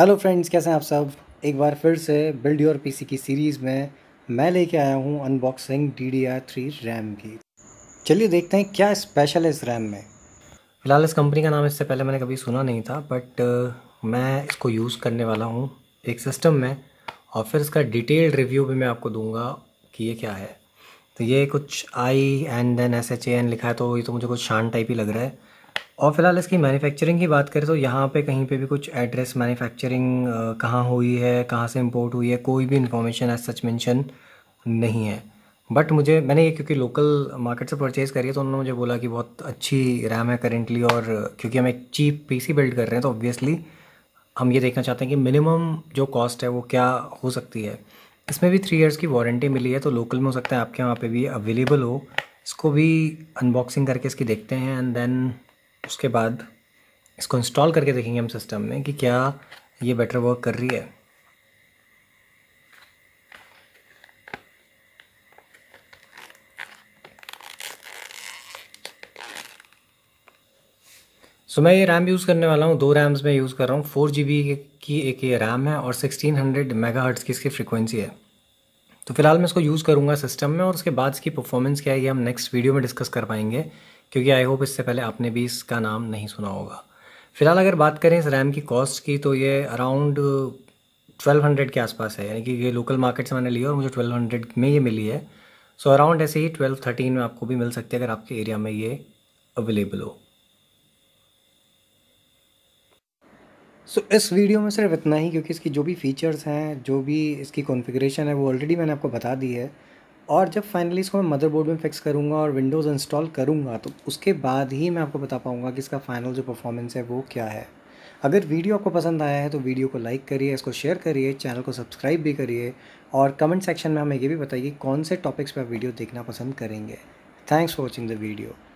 hello friends कैसे हैं आप सब एक बार फिर से बिल्ड योर पीसी की सीरीज़ में मैं लेके आया हूँ unboxing D D R three RAM की चलिए देखते हैं क्या स्पेशल है इस रैम में फ़िलहाल इस कंपनी का नाम इससे पहले मैंने कभी सुना नहीं था बट uh, मैं इसको यूज़ करने वाला हूँ एक सिस्टम में और फिर इसका डिटेल्ड रिव्यू भी मैं आपको दूंगा कि ये क्या है तो ये कुछ I and then S H A N लिखा है तो ये तो मुझे कुछ शान टाइप ही लग रहा है और फिलहाल इसकी मैन्युफैक्चरिंग की बात करें तो यहाँ पे कहीं पे भी कुछ एड्रेस मैन्युफैक्चरिंग कहाँ हुई है कहाँ से इंपोर्ट हुई है कोई भी इन्फॉर्मेशन एज सच मेंशन नहीं है बट मुझे मैंने ये क्योंकि लोकल मार्केट से परचेज़ करी है तो उन्होंने मुझे बोला कि बहुत अच्छी रैम है करेंटली और क्योंकि हम एक चीप पीसी बिल्ड कर रहे हैं तो ऑब्वियसली हम ये देखना चाहते हैं कि मिनिमम जो कॉस्ट है वो क्या हो सकती है इसमें भी थ्री इयर्स की वारंटी मिली है तो लोकल में हो सकता है आपके वहाँ पे भी अवेलेबल हो इसको भी अनबॉक्सिंग करके इसकी देखते हैं एंड देन उसके बाद इसको इंस्टॉल करके देखेंगे हम सिस्टम में कि क्या ये बेटर वर्क कर रही है सो so, मैं ये रैम यूज़ करने वाला हूँ दो रैम्स में यूज़ कर रहा हूँ फोर जी की एक ये रैम है और सिक्सटीन हंड्रेड मेगा हर्ट्स की इसकी फ्रिक्वेंसी है तो फिलहाल मैं इसको यूज़ करूँगा सिस्टम में और उसके बाद इसकी परफॉर्मेंस क्या है ये हम नेक्स्ट वीडियो में डिस्कस कर पाएंगे क्योंकि आई होप इससे पहले आपने भी इसका नाम नहीं सुना होगा फिलहाल अगर बात करें इस रैम की कॉस्ट की तो ये अराउंड 1200 के आसपास है यानी कि ये लोकल मार्केट से मैंने लिया और मुझे 1200 में ये मिली है सो so, अराउंड ऐसे ही 12 13 में आपको भी मिल सकती है अगर आपके एरिया में ये अवेलेबल हो सो so, इस वीडियो में सिर्फ इतना ही क्योंकि इसकी जो भी फीचर्स हैं जो भी इसकी कॉन्फ़िगरेशन है वो ऑलरेडी मैंने आपको बता दी है और जब फाइनली इसको मैं मदरबोर्ड में फिक्स करूँगा और विंडोज़ इंस्टॉल करूँगा तो उसके बाद ही मैं आपको बता पाऊँगा कि इसका फाइनल जो परफॉर्मेंस है वो क्या है अगर वीडियो आपको पसंद आया है तो वीडियो को लाइक करिए इसको शेयर करिए चैनल को सब्सक्राइब भी करिए और कमेंट सेक्शन में हमें ये भी बताइए कौन से टॉपिक्स पर वीडियो देखना पसंद करेंगे thanks for watching the video